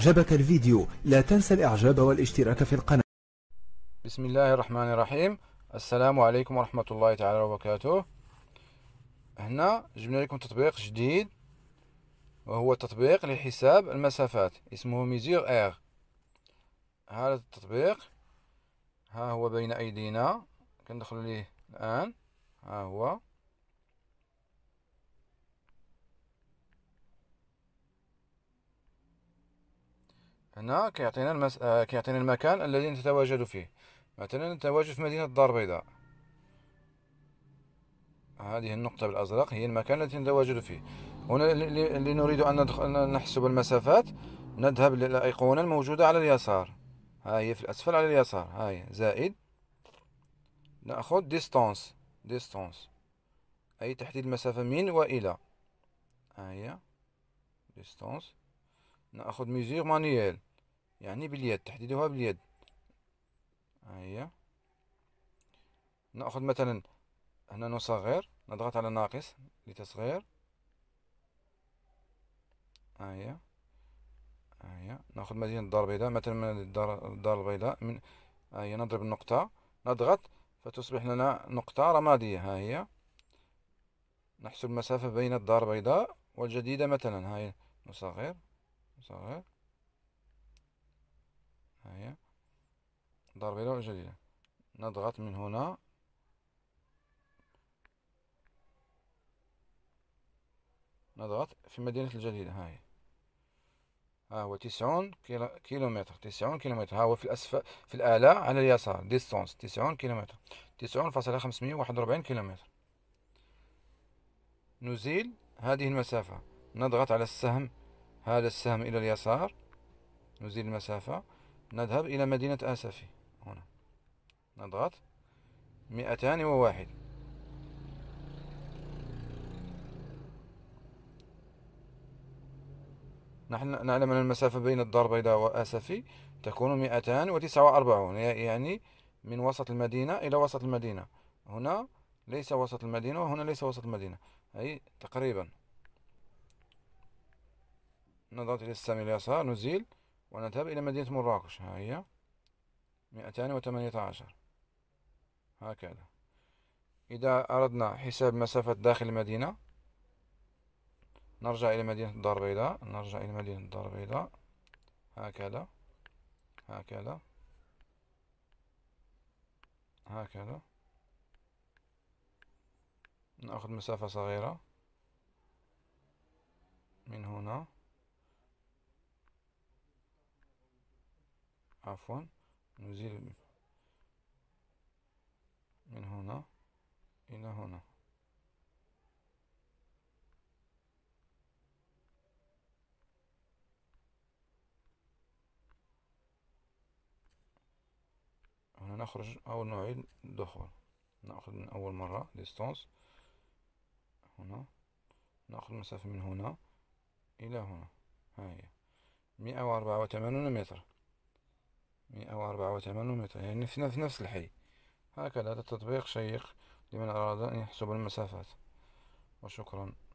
أعجبك الفيديو لا تنسى الإعجاب والاشتراك في القناة بسم الله الرحمن الرحيم السلام عليكم ورحمة الله تعالى وبركاته هنا جبنا لكم تطبيق جديد وهو تطبيق لحساب المسافات اسمه ميزير اير هذا التطبيق ها هو بين أيدينا كندخل ليه الآن ها هو هنا كيعطينا المس... آه، كيعطينا المكان الذي نتواجد فيه مثلا نتواجد في مدينة الدار البيضاء هذه النقطة بالأزرق هي المكان الذي نتواجد فيه هنا لنريد أن ندخل... نحسب المسافات نذهب للأيقونة الموجودة على اليسار ها هي في الأسفل على اليسار ها هي زائد نأخذ ديستانس ديستانس أي تحديد المسافة من وإلى ها هي ديستانس نأخذ ميزور مانييل يعني باليد تحديدها باليد هيا أيوة. نأخذ مثلا هنا نصغر نضغط على ناقص لتصغير هيا أيوة. أيوة. هيا ناخذ مدينة الدار البيضاء مثلا من الدار, الدار البيضاء من هيا نضرب النقطة نضغط فتصبح لنا نقطة رمادية ها هي نحسب المسافة بين الدار البيضاء والجديدة مثلا هاي نصغر نصغر ضرب بيضاء جديدة نضغط من هنا نضغط في مدينة الجديدة هي ها هو تسعون كيلومتر تسعون كيلومتر ها هو في الأسفل في الآلة على اليسار ديستونس تسعون كيلومتر تسعون فاصلة خمسمية واحد وأربعين كيلومتر نزيل هذه المسافة نضغط على السهم هذا السهم إلى اليسار نزيل المسافة نذهب إلى مدينة آسفي هنا نضغط مئتان وواحد نحن نعلم أن المسافة بين الدار البيضاء وآسفي تكون مئتان وتسعة وأربعون يعني من وسط المدينة إلى وسط المدينة هنا ليس وسط المدينة وهنا ليس وسط المدينة أي تقريبا نضغط إلى السامي اليسار نزيل ونذهب إلى مدينة مراكش ها هي مئتان وثمانية عشر هكذا إذا أردنا حساب مسافة داخل المدينة نرجع إلى مدينة الدار البيضاء نرجع إلى مدينة الدار البيضاء هكذا هكذا هكذا نأخذ مسافة صغيرة من هنا عفوا نزيل من هنا إلى هنا هنا نخرج أو نعيد الدخول نأخذ من أول مرة ديستانس هنا نأخذ مسافة من هنا إلى هنا ها هي مئة وأربعة وثمانون متر مئة وأربعة وثمانون متر يعني في نفس الحي هكذا هذا التطبيق شيق لمن أراد أن يحسب المسافات وشكرا